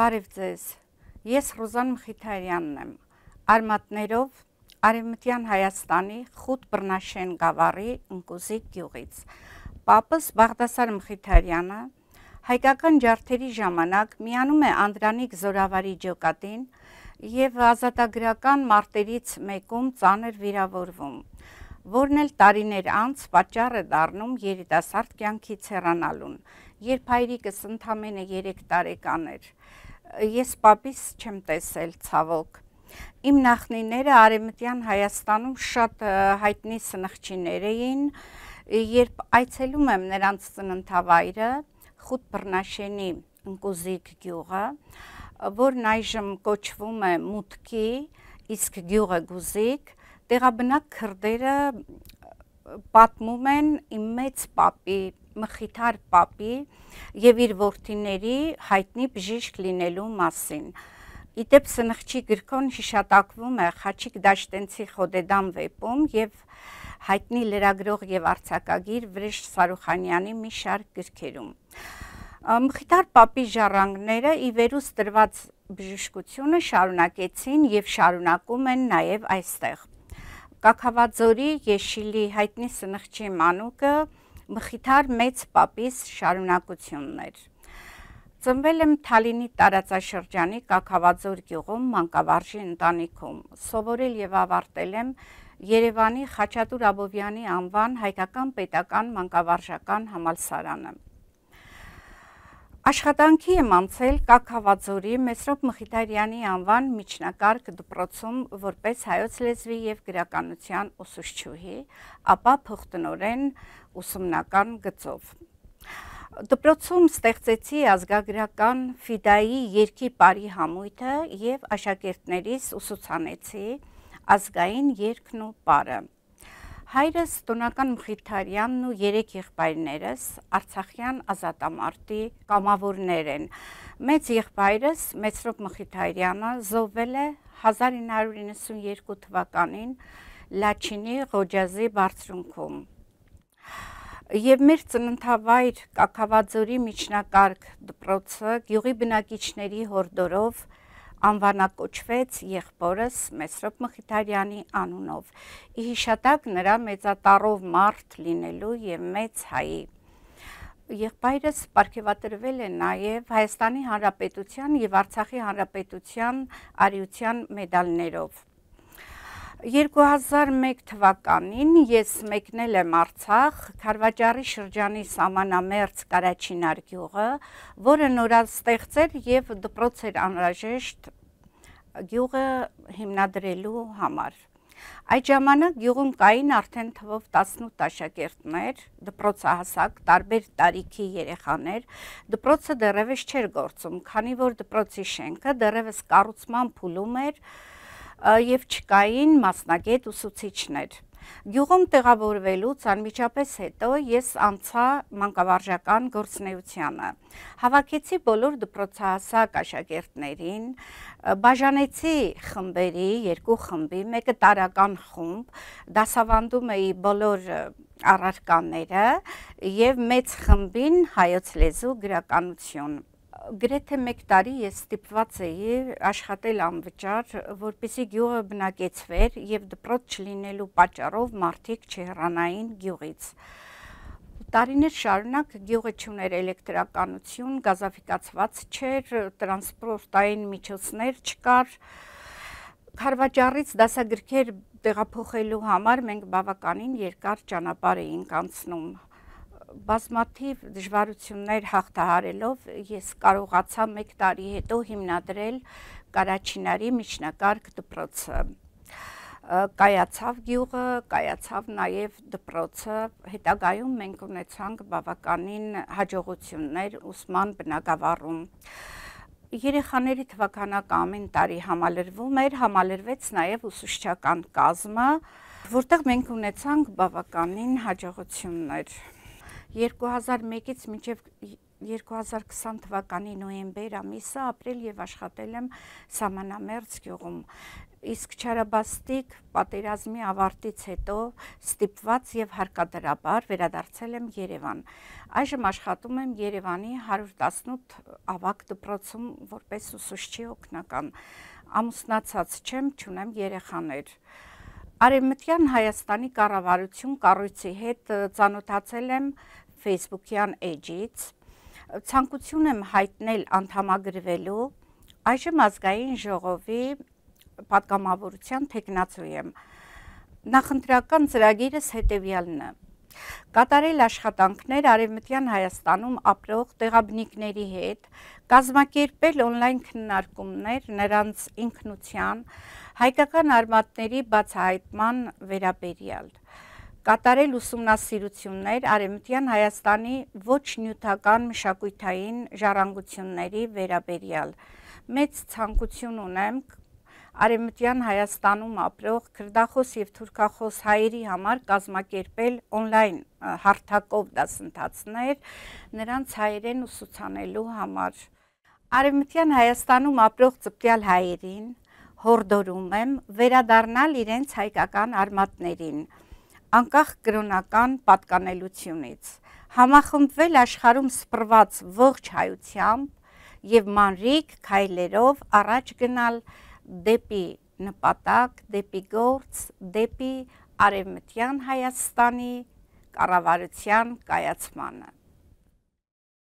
Բարև ձեզ։ Ես Ռոզան Մխիթարյանն եմ։ Արմատներով Արևմտյան Հայաստանի Խուտ Բռնաշեն գավառի Ընկուզիկ գյուղից։ Պապս Բաղդասար Մխիթարյանը հայկական ջարդերի ժամանակ միանում է Անդրանիկ Զորավարի ջոկատին եւ ազատագրական մարտերից մեկում ծանր վիրավորվում, որն էլ տարիներ անց պատճառ է դառնում երիտասարդ կյանքից հեռանալուն, երբ հայրիկս ընդամենը 3 տարեկան էր ես papis չեմ տեսել ցավոք։ Իմ նախնիները Արևմտյան Հայաստանում շատ հայտնի սնխչիներ էին, երբ այցելում եմ նրանց ծննդավայրը, Խուտ Բռնաշենի ընկուզիկ գյուղը, որն այժմ կոչվում է Մուտքի, իսկ գյուղը Գուզիկ, տեղաբնակ քրդերը պատմում են իմ մեծ papի մխիթար Պապի եւ իր որդիների հայտնի բժիշկ լինելու մասին։ Իդեպ սնխչի գրքոն հիշատակվում է Խաչիկ Դաշտենցի Խոդեդամ վեպում եւ հայտնի լրագրող եւ արձակագիր Վրեժ Սարուխանյանի մի շարք գրքերում։ Մխիթար Պապի ժառանգները ի վերուս տրված բժշկությունը շարունակեցին եւ շարունակում են նաեւ այստեղ։ Կակավաձորի Եշիլի հայտնի սնխչի Մանուկը մխիթար մեծ պապիս շարունակությունն էր։ Ծնվել եմ Թալինի տարածաշրջանի Կակավաձոր գյուղում Մանկավարժի ընտանիքում։ Սովորել եւ ավարտել եմ Երևանի Խաչատուր Աբովյանի անվան հայկական պետական մանկավարժական համալսարանը։ Աշխատանքի եմ անցել Կակհավաձորի Մեսրոպ Մխիթարյանի անվան միջնակարգ դպրոցում որպես հայոց լեզվի եւ գրականության ուսուցչուհի, ապա փոխտնօրեն ուսումնական գծով։ Դպրոցում ստեղծեցի ազգագրական ֆիդայի երկի բարի համույթը եւ աշակերտներիս ուսուցանեցի ազգային երկն ու պարը։ ու Հայրս տոնական Մխիթարյանն ու երեք եղբայրներս Արցախյան ազատամարտի կամավորներ են։ Մեծ եղբայրս Մեծրոպ Մխիթարյանը զոհվել է 1992 թվականին Լաչինի Ղոջազի բարձունքում։ Եվ մեր ծննդավայր Կակավաձորի միջնակարգ դպրոցը գյուղի բնակիչների հորդորով անվանակոչվեց եղբորս Մեսրոպ Մխիթարյանի անունով։ Ի հիշատակ նրա մեծատարով մարդ լինելու եւ մեծ հայի։ Եղբայրս ապարգևատրվել է նաև Հայաստանի Հանրապետության եւ Արցախի Հանրապետության արիության մեդալներով։ 2001 թվականին ես մեկնել եմ Արցախ Խարվաճարի շրջանի Սամանամերձ Կարաչինար գյուղը, որը նորաստեղծեր եւ դպրոց էր անհրաժեշտ գյուղը հիմնադրելու համար։ Այդ ժամանակ գյուղում կային արդեն թվով 18 աշակերտներ, դպրոցահասակ, տարբեր տարիքի երեխաներ։ Դպրոցը դեռևս չէր գործում, քանի որ դպրոցի շենքը դեռևս կառուցման փուլում էր, եւ չկային մասնագետ ուսուցիչներ։ Գյուղում տեղավորվելուց անմիջապես հետո ես անցա մանկավարժական գործնեությանը։ Հավաքեցի բոլոր դպրոցահասակ աշակերտներին, բաժանեցի խմբերի, երկու խմբի, մեկը տարական խումբ, դասավանդում էի բոլոր առարկաները եւ մեծ խմբին հայոց լեզու գրականություն գրեթե 1 տարի ես ստիպված էի աշխատել անվճար, որպեսզի գյուղը բնակեցվեր եւ դպրոց չլինելու պատճառով մարդիկ չհեռանային գյուղից։ Տարիներ շարունակ գյուղը չուներ էլեկտրականություն, գազաֆիկացված չէր, տրանսպորտային միջոցներ չկար։ Խարվաճառից դասագրքեր տեղափոխելու համար մենք բավականին երկար ճանապարհ էինք անցնում բազմաթիվ դժվարություններ հաղթահարելով ես կարողացա 1 տարի հետո հիմնադրել Կարաչինարի միջնակարգ դպրոցը կայացավ գյուղը, կայացավ նաև դպրոցը, հետագայում մենք ունեցանք բավականին հաջողություններ ուսման բնակավարում։ Երեխաների թվականական ամեն տարի համալրվում էր, համալրվեց նաև ուսուցչական կազմը, որտեղ մենք ունեցանք բավականին հաջողություններ։ 2001-ից մինչև 2020 թվականի նոյեմբեր ամիսը ապրել եւ աշխատել եմ Սամանամերձ գյուղում։ Իսկ Չարաբաստիկ պատերազմի ավարտից հետո ստիպված եւ հարկադրաբար վերադարձել եմ Երևան։ Այժմ աշխատում եմ Երևանի 118 ավակ դպրոցում որպես ուսուցչի օգնական։ Ամուսնացած չեմ, չունեմ երեխաներ։ Արևմտյան Հայաստանի կառավարություն կառույցի հետ ծանոթացել եմ 2019 Facebook-յան էջից ցանկություն եմ հայտնել անդամագրվելու այժմ ազգային ժողովի պատգամավորության տեխնացու եմ։ Նախընտրական ծրագիրս հետևյալն է կատարել աշխատանքներ Արևմտյան Հայաստանում ապրող տեղաբնիկների հետ, կազմակերպել օնլայն քննարկումներ նրանց ինքնության, հայկական արմատների բացահայտման վերաբերյալ կատարել ուսումնասիրություններ Արևմտյան Հայաստանի ոչ նյութական մշակույթային ժառանգությունների վերաբերյալ։ Մեծ ցանկություն ունեմ Արևմտյան Հայաստանում ապրող քրդախոս եւ թուրքախոս հայերի համար կազմակերպել on-line հարթակով դասընթացներ նրանց հայերեն ուսուցանելու համար։ Արևմտյան Հայաստանում ապրող ծպտյալ հայերին հորդորում եմ վերադառնալ իրենց հայկական արմատներին անկախ կրոնական պատկանելությունից, համախմբվել աշխարում սպրված ողջ հայությամբ և մանրիկ կայլերով առաջ գնալ դեպի նպատակ, դեպի գործ, դեպի արևմտյան Հայաստանի կառավարության կայացմանը։